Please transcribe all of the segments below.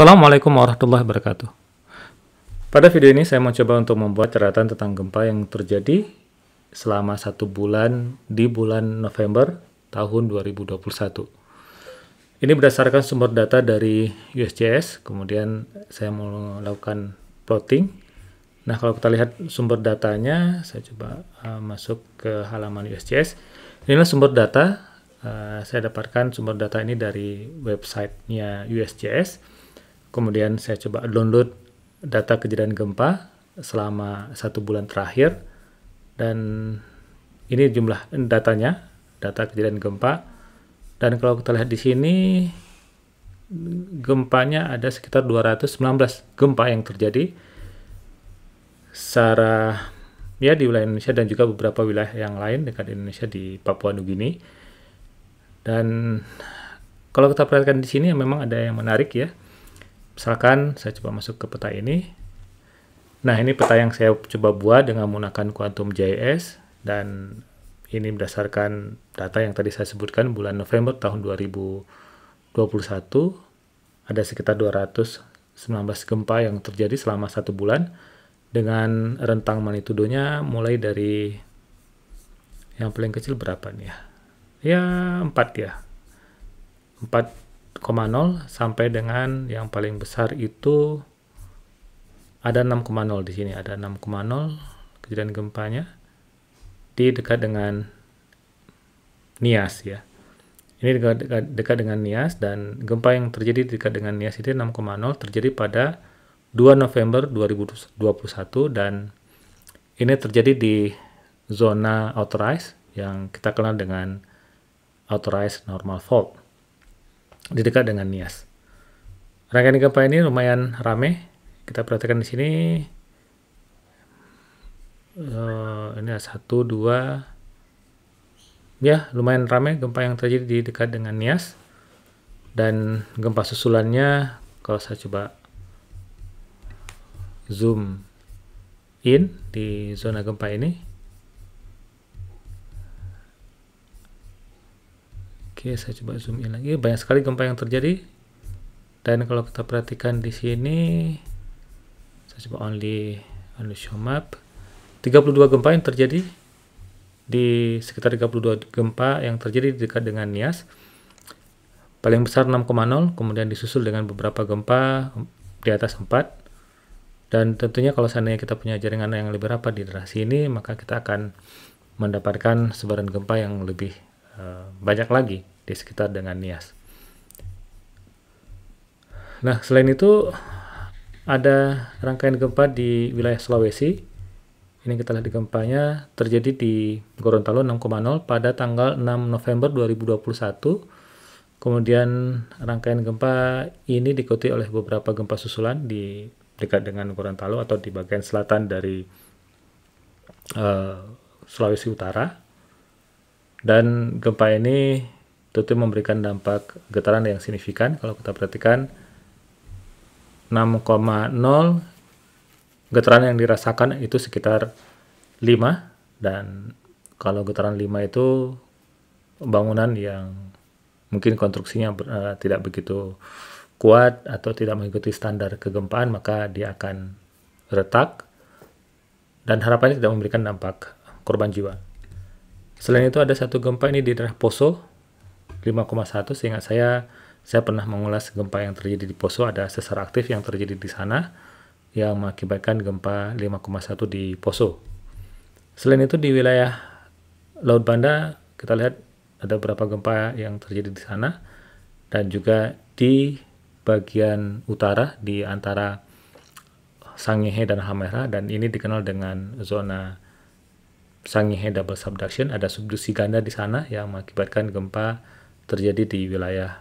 Assalamualaikum warahmatullahi wabarakatuh. Pada video ini saya mau coba untuk membuat catatan tentang gempa yang terjadi selama satu bulan di bulan November tahun 2021. Ini berdasarkan sumber data dari USGS, kemudian saya mau melakukan plotting. Nah, kalau kita lihat sumber datanya, saya coba uh, masuk ke halaman USGS. Inilah sumber data, uh, saya dapatkan sumber data ini dari websitenya USGS Kemudian saya coba download data kejadian gempa selama satu bulan terakhir dan ini jumlah datanya, data kejadian gempa. Dan kalau kita lihat di sini gempanya ada sekitar 219 gempa yang terjadi secara ya di wilayah Indonesia dan juga beberapa wilayah yang lain dekat Indonesia di Papua Nugini. Dan kalau kita perhatikan di sini memang ada yang menarik ya misalkan saya coba masuk ke peta ini nah ini peta yang saya coba buat dengan menggunakan Quantum JS dan ini berdasarkan data yang tadi saya sebutkan bulan November tahun 2021 ada sekitar 219 gempa yang terjadi selama satu bulan dengan rentang magnitudonya mulai dari yang paling kecil berapa nih ya ya 4 ya 4 sampai dengan yang paling besar itu ada 6,0 di sini ada 6,0 kejadian gempanya di dekat dengan Nias ya. Ini dekat, dekat, dekat dengan Nias dan gempa yang terjadi dekat dengan Nias itu 6,0 terjadi pada 2 November 2021 dan ini terjadi di zona authorized yang kita kenal dengan authorized normal fault di dekat dengan Nias. Rangkaian gempa ini lumayan rame. Kita perhatikan di sini. Uh, ini ada satu, dua. Ya, lumayan rame gempa yang terjadi di dekat dengan Nias. Dan gempa susulannya, kalau saya coba zoom in di zona gempa ini, Oke, saya coba zoom in lagi. Banyak sekali gempa yang terjadi. Dan kalau kita perhatikan di sini, saya coba only only show map. 32 gempa yang terjadi di sekitar 32 gempa yang terjadi dekat dengan Nias. Paling besar 6,0, kemudian disusul dengan beberapa gempa di atas 4. Dan tentunya kalau seandainya kita punya jaringan yang lebih rapat di daerah sini, maka kita akan mendapatkan sebaran gempa yang lebih Eh, banyak lagi di sekitar dengan Nias. Nah, selain itu ada rangkaian gempa di wilayah Sulawesi. Ini kita lihat di gempanya terjadi di Gorontalo 6,0 pada tanggal 6 November 2021. Kemudian rangkaian gempa ini diikuti oleh beberapa gempa susulan di dekat dengan Gorontalo atau di bagian selatan dari uh, Sulawesi Utara dan gempa ini tentu memberikan dampak getaran yang signifikan. Kalau kita perhatikan 6,0 getaran yang dirasakan itu sekitar 5 dan kalau getaran 5 itu bangunan yang mungkin konstruksinya uh, tidak begitu kuat atau tidak mengikuti standar kegempaan maka dia akan retak dan harapannya tidak memberikan dampak korban jiwa. Selain itu ada satu gempa ini di daerah Poso 5,1 sehingga saya saya pernah mengulas gempa yang terjadi di Poso ada sesar aktif yang terjadi di sana yang mengakibatkan gempa 5,1 di Poso. Selain itu di wilayah Laut Banda kita lihat ada beberapa gempa yang terjadi di sana dan juga di bagian utara di antara Sangihe dan Hamera dan ini dikenal dengan zona Sangihe double subduction ada subduksi ganda di sana yang mengakibatkan gempa terjadi di wilayah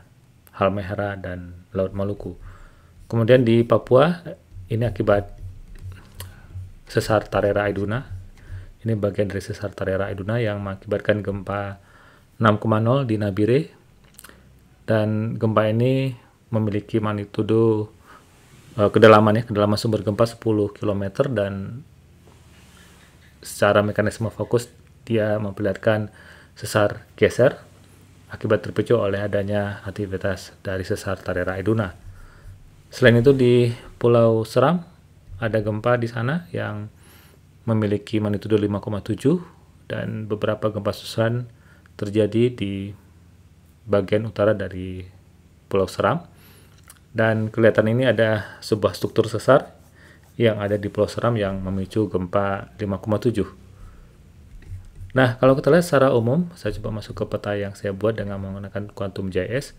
Halmahera dan Laut Maluku. Kemudian di Papua ini akibat sesar Tarera Iduna. Ini bagian dari sesar Tarera Iduna yang mengakibatkan gempa 6,0 di Nabire dan gempa ini memiliki magnitudo eh, kedalamannya kedalaman sumber gempa 10 km dan secara mekanisme fokus dia memperlihatkan sesar geser akibat terpicu oleh adanya aktivitas dari sesar Tarera Iduna. Selain itu di Pulau Seram ada gempa di sana yang memiliki magnitudo 5,7 dan beberapa gempa susulan terjadi di bagian utara dari Pulau Seram. Dan kelihatan ini ada sebuah struktur sesar yang ada di Pulau Seram yang memicu gempa 5,7. Nah, kalau kita lihat secara umum, saya coba masuk ke peta yang saya buat dengan menggunakan Quantum JS.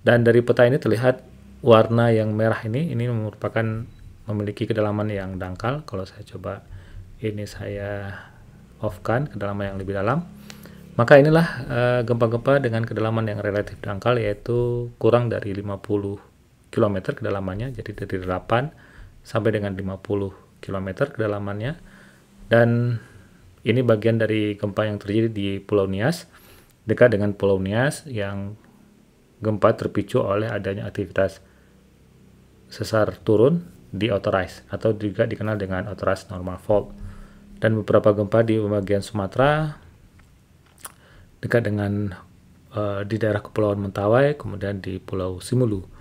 Dan dari peta ini terlihat warna yang merah ini, ini merupakan memiliki kedalaman yang dangkal. Kalau saya coba ini saya off-kan kedalaman yang lebih dalam. Maka inilah eh, gempa-gempa uh, dengan kedalaman yang relatif dangkal yaitu kurang dari 50 km kedalamannya, jadi dari 8 sampai dengan 50 km kedalamannya dan ini bagian dari gempa yang terjadi di Pulau Nias dekat dengan Pulau Nias yang gempa terpicu oleh adanya aktivitas sesar turun di authorized atau juga dikenal dengan authorized normal fault dan beberapa gempa di bagian Sumatera dekat dengan uh, di daerah Kepulauan Mentawai kemudian di Pulau Simulu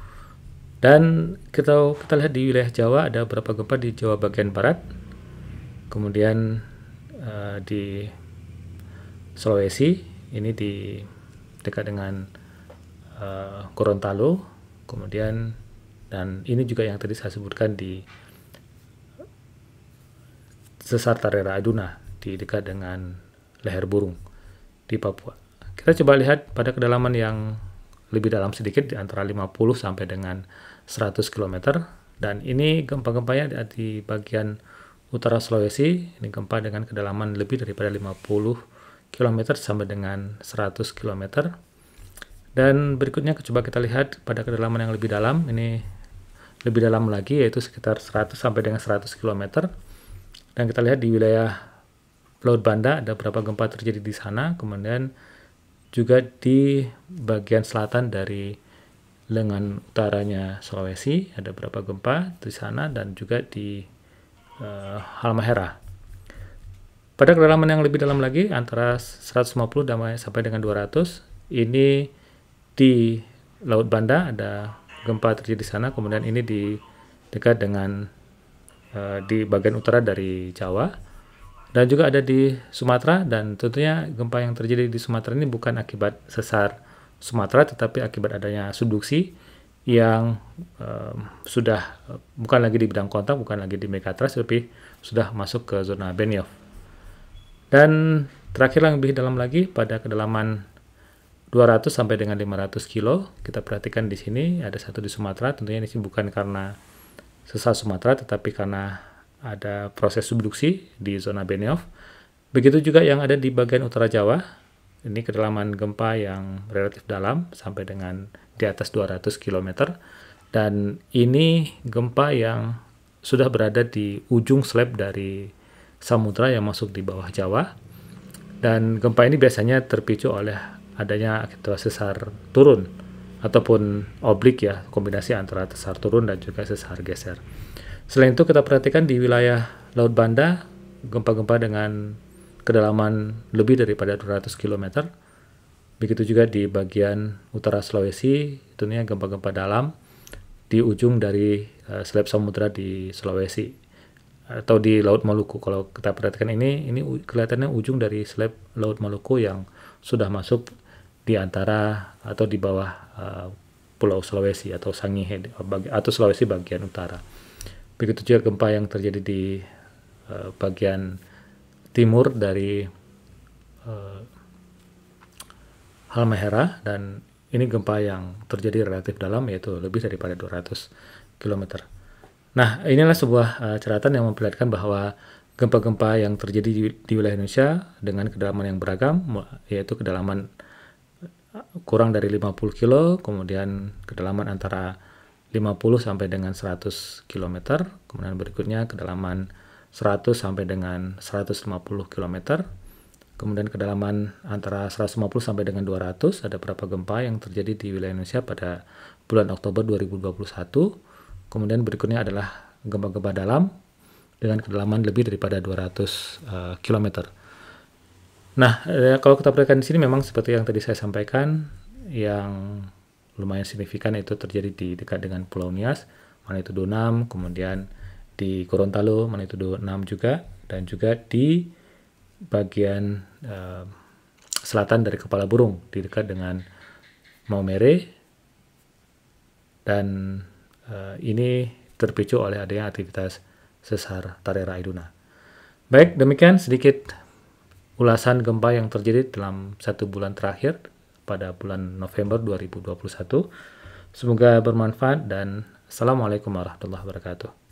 dan kita kita lihat di wilayah Jawa ada beberapa gempa di Jawa bagian barat, kemudian uh, di Sulawesi ini di dekat dengan uh, Gorontalo, kemudian dan ini juga yang tadi saya sebutkan di sesar Tarera Aduna di dekat dengan leher burung di Papua. Kita coba lihat pada kedalaman yang lebih dalam sedikit di antara 50 sampai dengan 100 km dan ini gempa-gempanya di bagian utara Sulawesi ini gempa dengan kedalaman lebih daripada 50 km sampai dengan 100 km dan berikutnya coba kita lihat pada kedalaman yang lebih dalam ini lebih dalam lagi yaitu sekitar 100 sampai dengan 100 km dan kita lihat di wilayah Laut Banda ada beberapa gempa terjadi di sana kemudian juga di bagian selatan dari lengan utaranya Sulawesi ada beberapa gempa di sana dan juga di uh, Halmahera. Pada kedalaman yang lebih dalam lagi antara 150 sampai dengan 200 ini di Laut Banda ada gempa terjadi di sana kemudian ini di dekat dengan uh, di bagian utara dari Jawa dan juga ada di Sumatera dan tentunya gempa yang terjadi di Sumatera ini bukan akibat sesar Sumatera tetapi akibat adanya subduksi yang um, sudah bukan lagi di bidang kontak, bukan lagi di megatrust, tapi sudah masuk ke zona Benioff. Dan terakhir lebih dalam lagi pada kedalaman 200 sampai dengan 500 kilo, kita perhatikan di sini ada satu di Sumatera, tentunya ini bukan karena sesar Sumatera, tetapi karena ada proses subduksi di zona Benioff. Begitu juga yang ada di bagian utara Jawa, ini kedalaman gempa yang relatif dalam sampai dengan di atas 200 km dan ini gempa yang sudah berada di ujung slab dari samudra yang masuk di bawah Jawa dan gempa ini biasanya terpicu oleh adanya aktivitas sesar turun ataupun oblik ya kombinasi antara sesar turun dan juga sesar geser. Selain itu kita perhatikan di wilayah Laut Banda gempa-gempa dengan kedalaman lebih daripada 200 km. Begitu juga di bagian utara Sulawesi, tentunya gempa-gempa dalam di ujung dari uh, eh, selap samudra di Sulawesi atau di Laut Maluku. Kalau kita perhatikan ini, ini kelihatannya ujung dari selap Laut Maluku yang sudah masuk di antara atau di bawah uh, Pulau Sulawesi atau Sangihe atau Sulawesi bagian utara. Begitu juga gempa yang terjadi di uh, bagian timur dari uh, Halmahera dan ini gempa yang terjadi relatif dalam yaitu lebih daripada 200 km. Nah, inilah sebuah uh, ceratan yang memperlihatkan bahwa gempa-gempa yang terjadi di, di wilayah Indonesia dengan kedalaman yang beragam yaitu kedalaman eh, kurang dari 50 kilo, kemudian kedalaman antara 50 sampai dengan 100 km, kemudian berikutnya kedalaman 100 sampai dengan 150 km. Kemudian kedalaman antara 150 sampai dengan 200 ada berapa gempa yang terjadi di wilayah Indonesia pada bulan Oktober 2021. Kemudian berikutnya adalah gempa-gempa dalam dengan kedalaman lebih daripada 200 uh, km. Nah, eh, kalau kita perhatikan di sini memang seperti yang tadi saya sampaikan, yang lumayan signifikan itu terjadi di dekat dengan Pulau Nias, mana itu 6, kemudian di Gorontalo magnitudo 6 juga dan juga di bagian uh, selatan dari kepala burung di dekat dengan Maumere dan uh, ini terpicu oleh adanya aktivitas sesar Tarera Iduna. Baik, demikian sedikit ulasan gempa yang terjadi dalam satu bulan terakhir pada bulan November 2021. Semoga bermanfaat dan Assalamualaikum warahmatullahi wabarakatuh.